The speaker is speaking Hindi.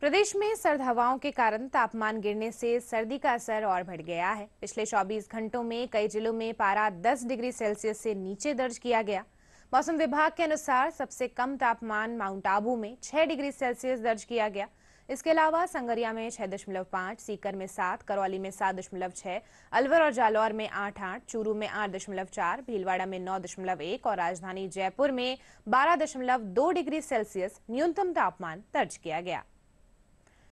प्रदेश में सर्द हवाओं के कारण तापमान गिरने से सर्दी का असर और बढ़ गया है पिछले 24 घंटों में कई जिलों में पारा 10 डिग्री सेल्सियस से नीचे दर्ज किया गया मौसम विभाग के अनुसार सबसे कम तापमान माउंट आबू में 6 डिग्री सेल्सियस दर्ज किया गया इसके अलावा संगरिया में छह दशमलव पाँच सीकर में सात करौली में सात दशमलव अलवर और जालौर में आठ आठ चूरू में आठ दशमलव चार भीलवाड़ा में नौ दशमलव एक और राजधानी जयपुर में बारह दशमलव दो डिग्री सेल्सियस न्यूनतम तापमान दर्ज किया गया